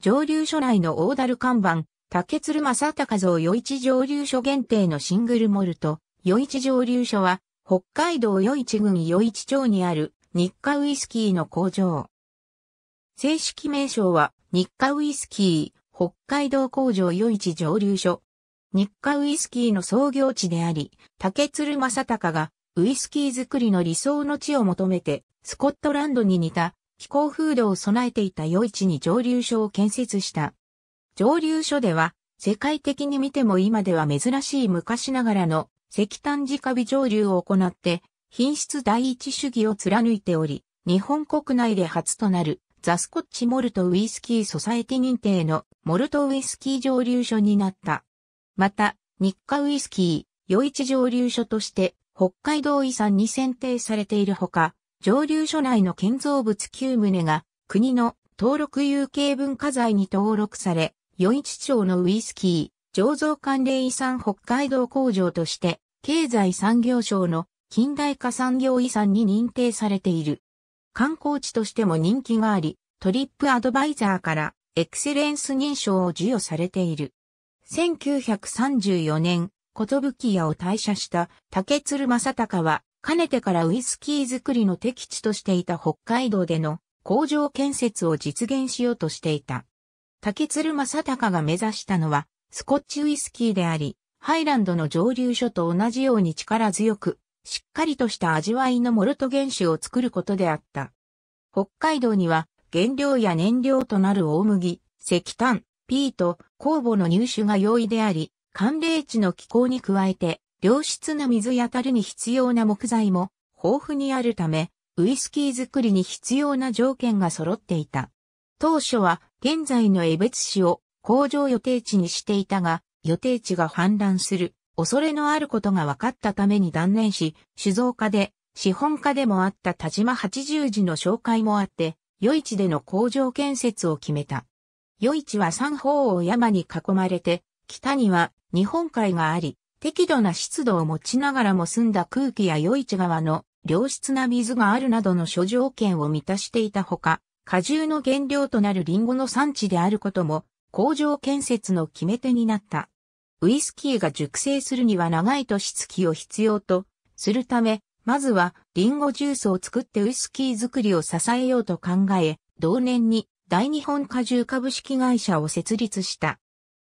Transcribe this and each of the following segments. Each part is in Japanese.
上流所内のオーダル看板、竹鶴正隆像余市上流所限定のシングルモルト、余市上流所は、北海道余市郡余市町にある日課ウイスキーの工場。正式名称は、日課ウイスキー、北海道工場余市上流所。日課ウイスキーの創業地であり、竹鶴正隆がウイスキー作りの理想の地を求めて、スコットランドに似た気候風土を備えていた余市に蒸留所を建設した。蒸留所では、世界的に見ても今では珍しい昔ながらの石炭直火蒸留を行って、品質第一主義を貫いており、日本国内で初となるザスコッチモルトウイスキーソサエティ認定のモルトウイスキー蒸留所になった。また、日課ウイスキー、余市蒸留所として北海道遺産に選定されているほか、上流所内の建造物9棟が国の登録有形文化財に登録され、余市町のウイスキー醸造関連遺産北海道工場として経済産業省の近代化産業遺産に認定されている。観光地としても人気があり、トリップアドバイザーからエクセレンス認証を授与されている。1934年、ことぶき屋を退社した竹鶴正隆はかねてからウイスキー作りの敵地としていた北海道での工場建設を実現しようとしていた。竹鶴正隆が目指したのはスコッチウイスキーであり、ハイランドの蒸留所と同じように力強く、しっかりとした味わいのモルト原酒を作ることであった。北海道には原料や燃料となる大麦、石炭、ピート、酵母の入手が容易であり、寒冷地の気候に加えて、良質な水や樽に必要な木材も豊富にあるため、ウイスキー作りに必要な条件が揃っていた。当初は現在の江別市を工場予定地にしていたが、予定地が氾濫する恐れのあることが分かったために断念し、酒造家で資本家でもあった田島八十字の紹介もあって、余市での工場建設を決めた。余市は三方を山に囲まれて、北には日本海があり、適度な湿度を持ちながらも澄んだ空気やい市側の良質な水があるなどの諸条件を満たしていたほか、果汁の原料となるリンゴの産地であることも、工場建設の決め手になった。ウイスキーが熟成するには長い年月を必要とするため、まずはリンゴジュースを作ってウイスキー作りを支えようと考え、同年に大日本果汁株式会社を設立した。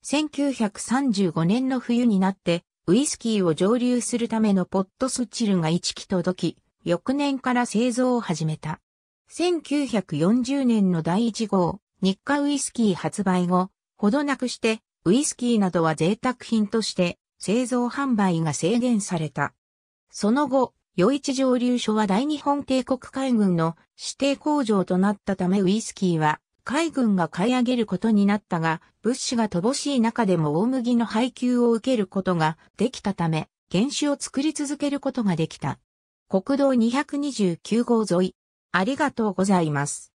1935年の冬になってウイスキーを蒸留するためのポットスチルが1機届き、翌年から製造を始めた。1940年の第1号、日課ウイスキー発売後、ほどなくして、ウイスキーなどは贅沢品として、製造販売が制限された。その後、余一蒸留所は大日本帝国海軍の指定工場となったためウイスキーは海軍が買い上げることになったが、物資が乏しい中でも大麦の配給を受けることができたため、原酒を作り続けることができた。国道229号沿い。ありがとうございます。